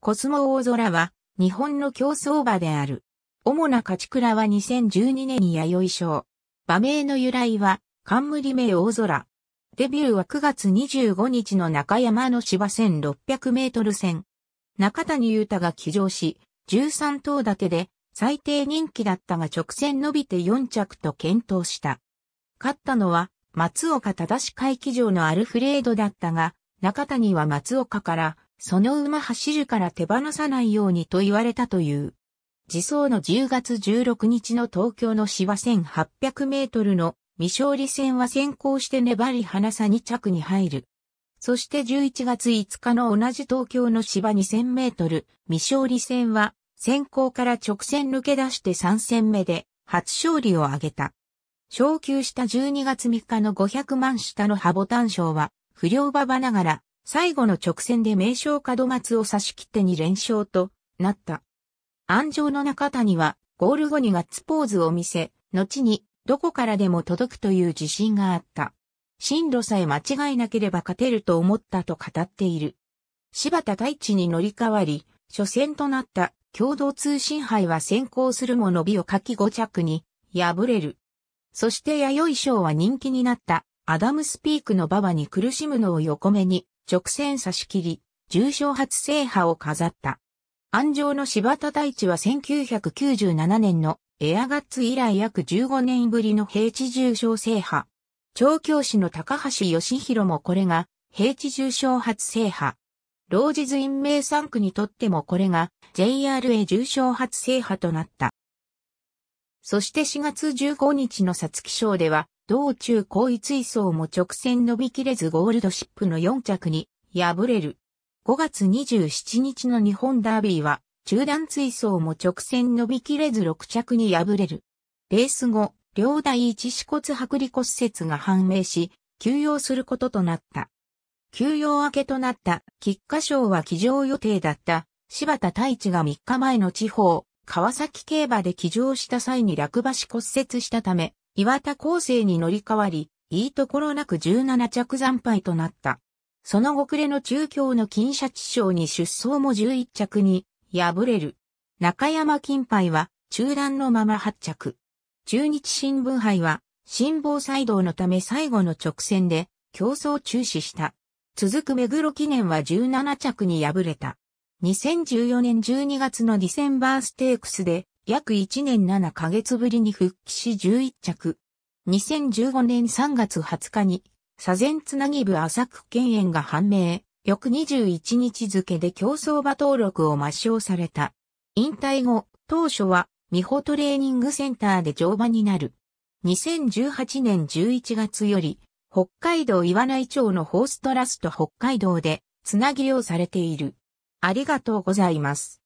コスモ大空は日本の競争馬である。主な勝ち倉は2012年に弥生賞。馬名の由来は冠名大空。デビューは9月25日の中山の芝1600メートル戦。中谷裕太が騎乗し、13頭立てで最低人気だったが直線伸びて4着と検討した。勝ったのは松岡正会騎乗のアルフレードだったが、中谷は松岡からその馬走るから手放さないようにと言われたという。自走の10月16日の東京の芝1800メートルの未勝利戦は先行して粘り離さに着に入る。そして11月5日の同じ東京の芝2000メートル未勝利戦は先行から直線抜け出して3戦目で初勝利を挙げた。昇級した12月3日の500万下のハボタン賞は不良馬場ながら最後の直線で名将門松を差し切って2連勝となった。安城の中谷はゴール後にガッツポーズを見せ、後にどこからでも届くという自信があった。進路さえ間違いなければ勝てると思ったと語っている。柴田大地に乗り換わり、初戦となった共同通信杯は先行するも伸びを書き5着に敗れる。そして弥生賞は人気になったアダムスピークの馬場に苦しむのを横目に直線差し切り、重賞初制覇を飾った。安城の柴田大地は1997年のエアガッツ以来約15年ぶりの平地重賞制覇。調教師の高橋義弘もこれが平地重賞初制覇。老ーズ院名産区にとってもこれが JRA 重賞初制覇となった。そして4月15日の皐月賞では道中高位追走も直線伸びきれずゴールドシップの4着に敗れる。5月27日の日本ダービーは、中段追走も直線伸びきれず6着に敗れる。レース後、両第一四骨剥離骨折が判明し、休養することとなった。休養明けとなった菊花賞は騎乗予定だった柴田太一が3日前の地方、川崎競馬で騎乗した際に落馬し骨折したため、岩田厚生に乗り換わり、いいところなく17着惨敗となった。その後暮れの中京の金シャチ賞に出走も11着に敗れる。中山金杯は中断のまま8着。中日新聞杯は辛抱再動のため最後の直線で競争中止した。続く目黒記念は17着に敗れた。2014年12月のディセンバーステークスで約1年7ヶ月ぶりに復帰し11着。2015年3月20日に、左前つなぎ部浅久県園が判明、翌21日付で競走馬登録を抹消された。引退後、当初は、美穂トレーニングセンターで乗馬になる。2018年11月より、北海道岩内町のホーストラスト北海道で、つなぎをされている。ありがとうございます。